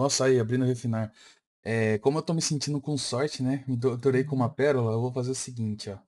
Nossa, aí, abrindo refinar. É, como eu tô me sentindo com sorte, né? Me doutorei com uma uhum. pérola, eu vou fazer o seguinte, ó.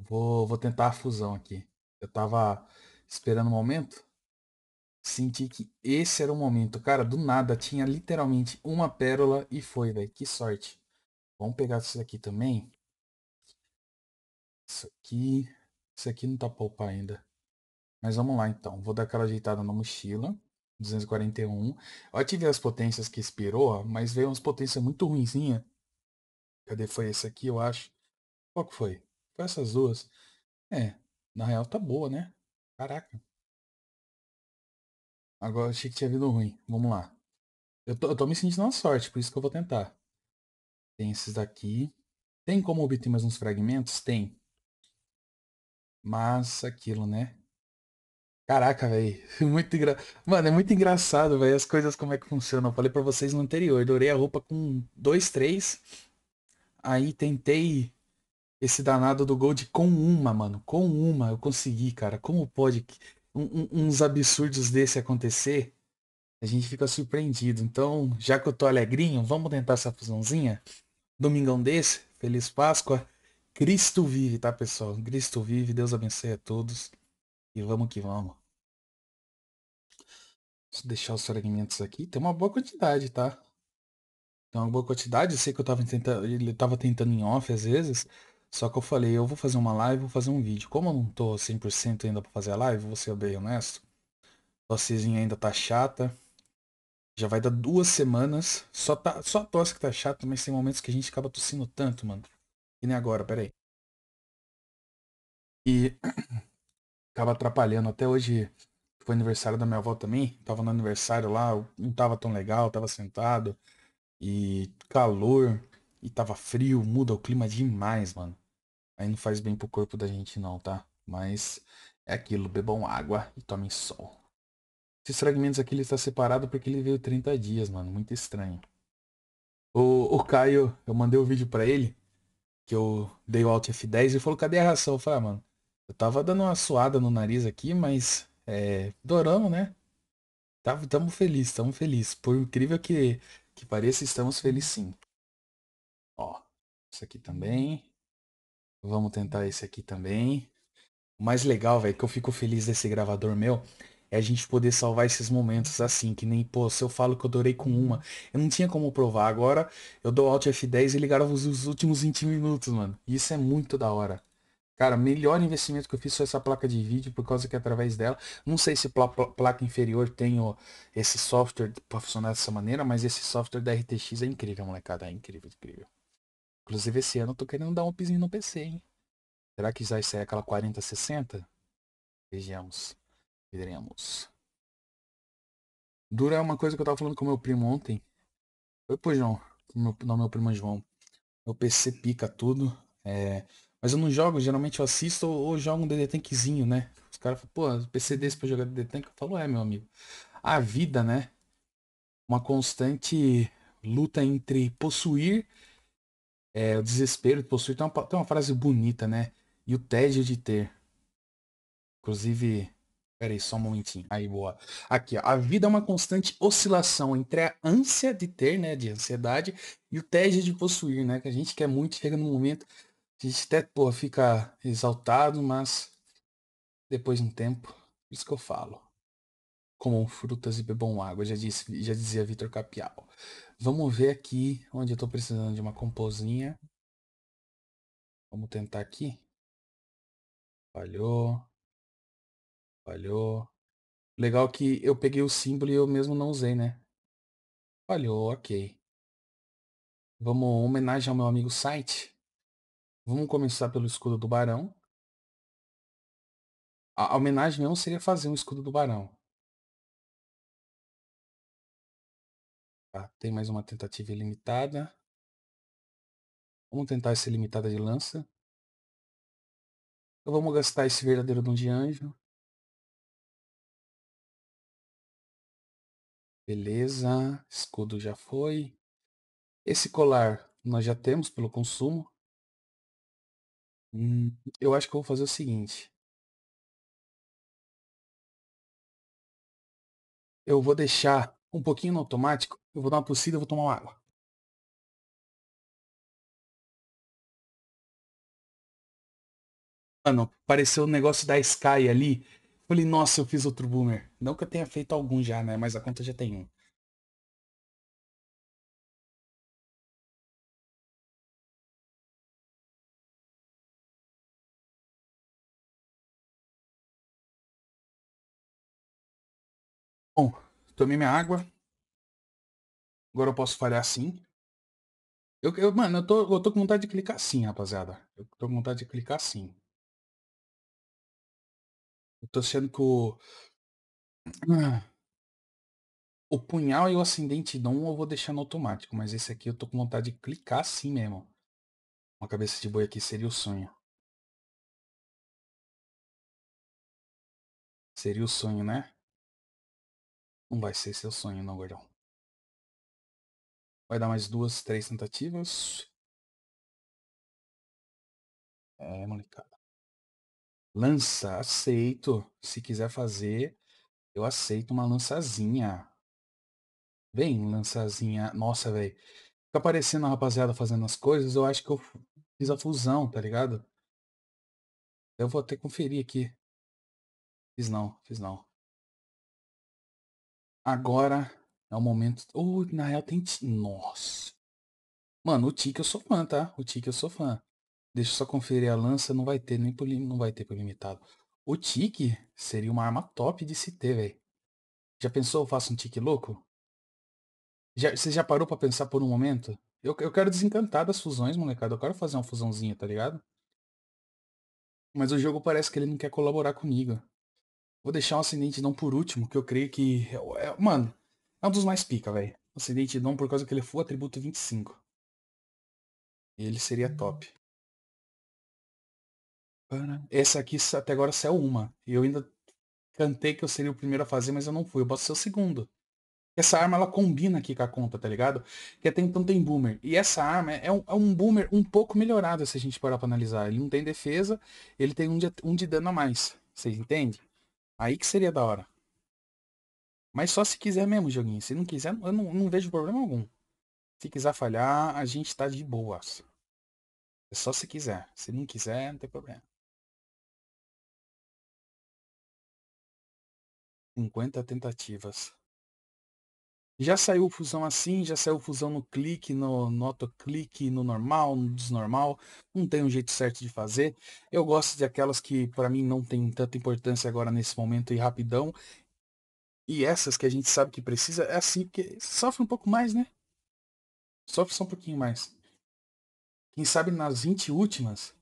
Vou, vou tentar a fusão aqui. Eu tava esperando o um momento. Senti que esse era o momento. Cara, do nada tinha literalmente uma pérola e foi, velho. Que sorte. Vamos pegar isso daqui também. Isso aqui. Isso aqui não tá poupar ainda. Mas vamos lá então. Vou dar aquela ajeitada na mochila. 241. Eu tive as potências que expirou, mas veio umas potências muito ruinzinha. Cadê? Foi esse aqui, eu acho. Qual que foi? Foi essas duas. É, na real tá boa, né? Caraca. Agora achei que tinha vindo ruim. Vamos lá. Eu tô, eu tô me sentindo na sorte, por isso que eu vou tentar. Tem esses daqui. Tem como obter mais uns fragmentos? Tem. Mas aquilo, né? Caraca, velho. Muito engra... Mano, é muito engraçado, velho, as coisas como é que funcionam. Eu falei pra vocês no anterior, dourei a roupa com dois, três. Aí tentei esse danado do Gold com uma, mano. Com uma eu consegui, cara. Como pode um, um, uns absurdos desse acontecer? A gente fica surpreendido. Então, já que eu tô alegrinho, vamos tentar essa fusãozinha? Domingão desse, Feliz Páscoa. Cristo vive, tá, pessoal? Cristo vive, Deus abençoe a todos. E vamos que vamos. Deixa eu deixar os fragmentos aqui. Tem uma boa quantidade, tá? Tem uma boa quantidade. Eu sei que eu tava tentando. Ele tava tentando em off às vezes. Só que eu falei, eu vou fazer uma live, vou fazer um vídeo. Como eu não tô 100% ainda pra fazer a live, vou ser bem honesto. Tossezinha ainda tá chata. Já vai dar duas semanas. Só, tá, só a tosse que tá chata, mas tem momentos que a gente acaba tossindo tanto, mano. E nem agora, peraí. E acaba atrapalhando. Até hoje foi aniversário da minha avó também. Tava no aniversário lá, não tava tão legal, tava sentado. E calor, e tava frio, muda o clima demais, mano. Aí não faz bem pro corpo da gente não, tá? Mas é aquilo, bebam água e tomem sol. Esses fragmentos aqui ele está separado porque ele veio 30 dias, mano. Muito estranho. O, o Caio, eu mandei o um vídeo para ele, que eu dei o Alt F10 e falou, cadê a ração? Eu falei, ah, mano, eu tava dando uma suada no nariz aqui, mas é, dorama, né? Tava, tá, tamo feliz, tamo feliz. Por incrível que, que pareça, estamos felizes sim. Ó, isso aqui também. Vamos tentar esse aqui também. O mais legal, velho, que eu fico feliz desse gravador meu, é a gente poder salvar esses momentos assim, que nem, pô, se eu falo que eu adorei com uma, eu não tinha como provar. Agora eu dou Alt F10 e ligaram os, os últimos 20 minutos, mano. Isso é muito da hora. Cara, melhor investimento que eu fiz foi essa placa de vídeo, por causa que é através dela, não sei se placa inferior tem o esse software para funcionar dessa maneira, mas esse software da RTX é incrível, molecada, é incrível, incrível. Inclusive esse ano eu tô querendo dar um upzinho no PC, hein? Será que já isso é aquela 4060? Vejamos, veremos. Dura é uma coisa que eu tava falando com meu primo ontem. Oi, pô, João. Meu, não, meu primo João. Meu PC pica tudo. É, mas eu não jogo, geralmente eu assisto ou, ou jogo um DD Tankzinho, né? Os caras falam, pô, PC desse pra jogar DD Tank? Eu falo, é, meu amigo. A vida, né? Uma constante luta entre possuir é, o desespero de possuir. Tem uma, tem uma frase bonita, né? E o tédio de ter. Inclusive, Pera aí, só um momentinho. Aí, boa. Aqui, ó. A vida é uma constante oscilação entre a ânsia de ter, né, de ansiedade, e o tédio de possuir, né, que a gente quer muito, chega no momento, a gente até, pô, fica exaltado, mas depois de um tempo, por isso que eu falo. Comam frutas e bebam água, já, disse, já dizia Vitor Capial. Vamos ver aqui onde eu estou precisando de uma composinha. Vamos tentar aqui. Falhou. Falhou. Legal que eu peguei o símbolo e eu mesmo não usei, né? Falhou, ok. Vamos homenagem ao meu amigo site. Vamos começar pelo escudo do barão. A homenagem não seria fazer um escudo do barão. Tá, tem mais uma tentativa ilimitada. Vamos tentar essa limitada de lança. Então vamos gastar esse verdadeiro dom de anjo. Beleza, escudo já foi. Esse colar nós já temos pelo consumo. Hum, eu acho que eu vou fazer o seguinte. Eu vou deixar um pouquinho no automático. Eu vou dar uma tossida e vou tomar uma água. Mano, pareceu o um negócio da Sky ali. Falei, nossa, eu fiz outro boomer. Não que eu tenha feito algum já, né? Mas a conta já tem um. Bom, tomei minha água. Agora eu posso falhar assim Eu, eu, mano, eu tô, eu tô com vontade de clicar sim, rapaziada. Eu tô com vontade de clicar sim. Eu tô sendo que o... Ah, o punhal e o ascendente não eu vou deixar no automático, mas esse aqui eu tô com vontade de clicar sim mesmo. Uma cabeça de boi aqui seria o sonho. Seria o sonho, né? Não vai ser seu sonho, não, gordão. Vai dar mais duas, três tentativas. É, molecada. Lança, aceito. Se quiser fazer, eu aceito uma lançazinha. Vem, lançazinha. Nossa, velho. Fica aparecendo a rapaziada fazendo as coisas, eu acho que eu fiz a fusão, tá ligado? Eu vou até conferir aqui. Fiz não, fiz não. Agora é o momento. Ou, na real, tem. Nossa. Mano, o tique eu sou fã, tá? O tique eu sou fã. Deixa eu só conferir a lança, não vai ter nem por, não vai ter por limitado. O tique seria uma arma top de se ter, velho. Já pensou eu faço um tique louco? Já, você já parou para pensar por um momento? Eu, eu quero desencantar das fusões, molecada. Eu quero fazer uma fusãozinha, tá ligado? Mas o jogo parece que ele não quer colaborar comigo. Vou deixar o um Ascendente não por último, que eu creio que. É, é mano, é um dos mais pica, velho. Ascendente não por causa que ele é for atributo 25. Ele seria hum. top. Essa aqui até agora saiu uma. E eu ainda cantei que eu seria o primeiro a fazer, mas eu não fui. Eu posso ser o segundo. Essa arma ela combina aqui com a conta, tá ligado? Que até então tem boomer. E essa arma é um, é um boomer um pouco melhorado se a gente parar pra analisar. Ele não tem defesa, ele tem um de, um de dano a mais. Vocês entendem? Aí que seria da hora. Mas só se quiser mesmo, joguinho. Se não quiser, eu não, não vejo problema algum. Se quiser falhar, a gente tá de boas. É só se quiser. Se não quiser, não tem problema. 50 tentativas. Já saiu fusão assim, já saiu fusão no clique, no, no autoclique, no normal, no desnormal. Não tem um jeito certo de fazer. Eu gosto de aquelas que para mim não tem tanta importância agora nesse momento e rapidão. E essas que a gente sabe que precisa, é assim, porque sofre um pouco mais, né? Sofre só um pouquinho mais. Quem sabe nas 20 últimas,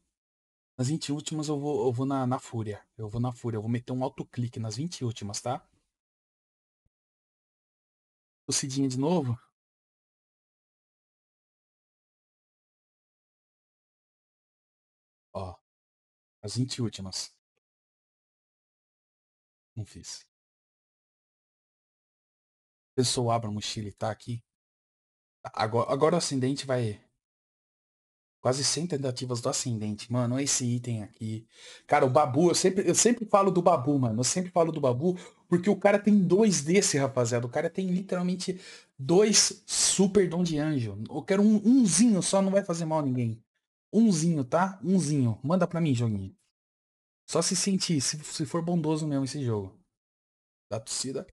nas 20 últimas eu vou, eu vou na, na fúria. Eu vou na fúria, eu vou meter um autoclique nas 20 últimas, tá? o de novo. Ó, as 20 últimas. Não fiz. Pessoal, abra a mochila e tá aqui. Agora, agora o ascendente vai quase 100 tentativas do ascendente. Mano, esse item aqui. Cara, o Babu, eu sempre, eu sempre falo do Babu, mano. Eu sempre falo do Babu, porque o cara tem dois desse, rapaziada. O cara tem literalmente dois super dom de anjo. Eu quero um, umzinho só, não vai fazer mal a ninguém. Umzinho, tá? Umzinho. Manda pra mim, joguinho. Só se sentir, se, se for bondoso mesmo esse jogo. Da torcida.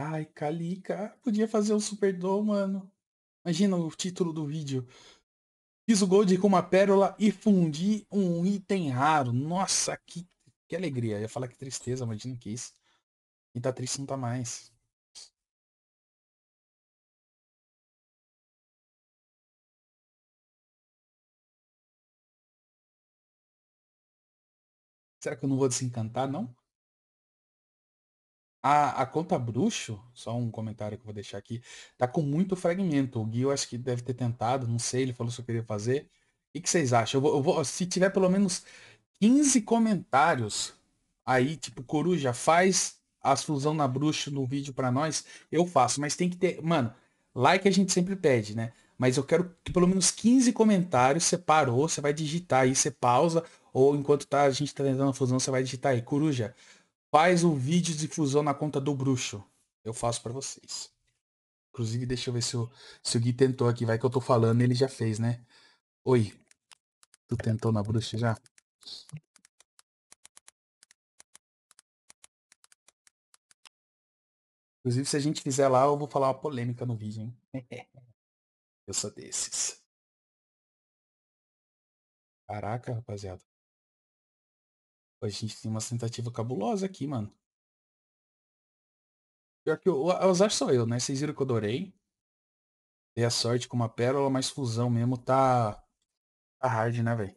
Ai, Calica, ah, podia fazer o Super Dom, mano. Imagina o título do vídeo. Fiz o Gold com uma pérola e fundi um item raro. Nossa, que, que alegria. Eu ia falar que tristeza, imagina que isso. E tá triste não tá mais. Será que eu não vou desencantar, não? A, a conta bruxo, só um comentário que eu vou deixar aqui, tá com muito fragmento. O Gui eu acho que deve ter tentado, não sei, ele falou se eu queria fazer. O que, que vocês acham? Eu vou, eu vou, se tiver pelo menos 15 comentários aí, tipo, coruja, faz a fusão na bruxo no vídeo para nós, eu faço. Mas tem que ter, mano, like a gente sempre pede, né? Mas eu quero que pelo menos 15 comentários você parou, você vai digitar aí, você pausa, ou enquanto tá, a gente tá tentando a fusão, você vai digitar aí, coruja, Faz o vídeo de fusão na conta do bruxo. Eu faço para vocês. Inclusive, deixa eu ver se o, se o Gui tentou aqui. Vai que eu tô falando, ele já fez, né? Oi. Tu tentou na bruxa já? Inclusive, se a gente fizer lá, eu vou falar uma polêmica no vídeo, hein? eu sou desses. Caraca, rapaziada. A gente tem uma tentativa cabulosa aqui, mano. Pior que o azar sou eu, né? Vocês viram que eu adorei. Dei a sorte com uma pérola, mas fusão mesmo tá. Tá hard, né, velho?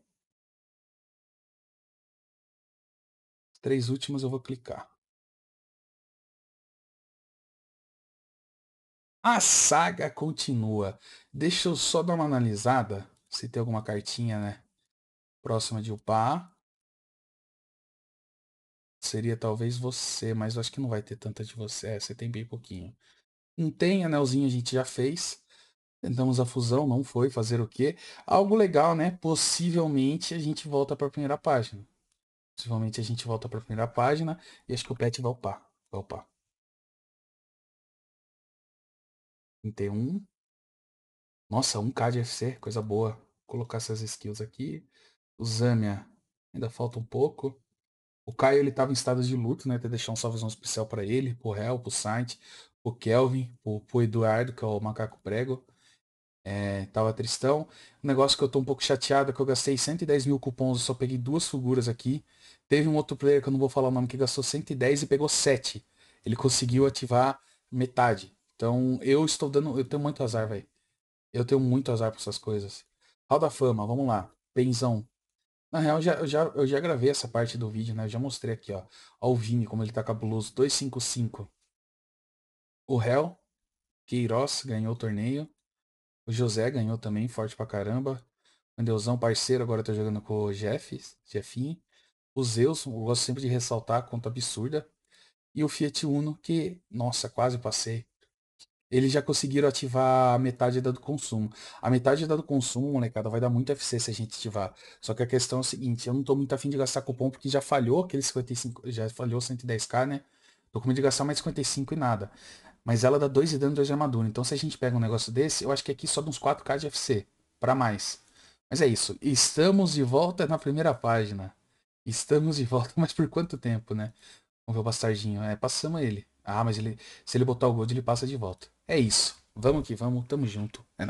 Três últimas eu vou clicar. A saga continua. Deixa eu só dar uma analisada. Se tem alguma cartinha, né? Próxima de upar. Seria talvez você, mas eu acho que não vai ter tanta de você. É, você tem bem pouquinho. Não tem anelzinho, a gente já fez. Tentamos a fusão, não foi fazer o quê? Algo legal, né? Possivelmente a gente volta para a primeira página. Possivelmente a gente volta para a primeira página e acho que o pet vai upar. Vai upar. 31. Nossa, 1k de FC, coisa boa. Vou colocar essas skills aqui. O Zamia, ainda falta um pouco. O Caio ele tava em estado de luto, né? Até deixar um salvezão especial para ele, pro Hel, pro Saint, pro Kelvin, pro, pro Eduardo, que é o macaco prego. É, tava tristão. o negócio que eu tô um pouco chateado é que eu gastei 110 mil cupons, eu só peguei duas figuras aqui. Teve um outro player que eu não vou falar o nome, que gastou 110 e pegou 7. Ele conseguiu ativar metade. Então eu estou dando. Eu tenho muito azar, velho. Eu tenho muito azar com essas coisas. Hall da Fama, vamos lá. Penzão, na real, eu já, eu, já, eu já gravei essa parte do vídeo, né? Eu já mostrei aqui, ó. Ó o Vini, como ele tá cabuloso. 255. O réu. Queiroz, ganhou o torneio. O José ganhou também, forte pra caramba. Andeusão, parceiro, agora tá jogando com o Jeff, Jeffinho. O Zeus, eu gosto sempre de ressaltar, conta absurda. E o Fiat Uno, que, nossa, quase passei. Eles já conseguiram ativar a metade da do consumo. A metade da do consumo, molecada, vai dar muito FC se a gente ativar. Só que a questão é o seguinte, eu não tô muito afim de gastar cupom porque já falhou aquele 55, já falhou 110k, né? Tô com medo de gastar mais 55 e nada. Mas ela dá 2 de dano e 2 de armadura. Então se a gente pega um negócio desse, eu acho que aqui sobe uns 4k de FC. para mais. Mas é isso. Estamos de volta na primeira página. Estamos de volta, mas por quanto tempo, né? Vamos ver o bastardinho. É, passamos ele. Ah, mas ele, se ele botar o gold, ele passa de volta. É isso. Vamos que vamos. Tamo junto. É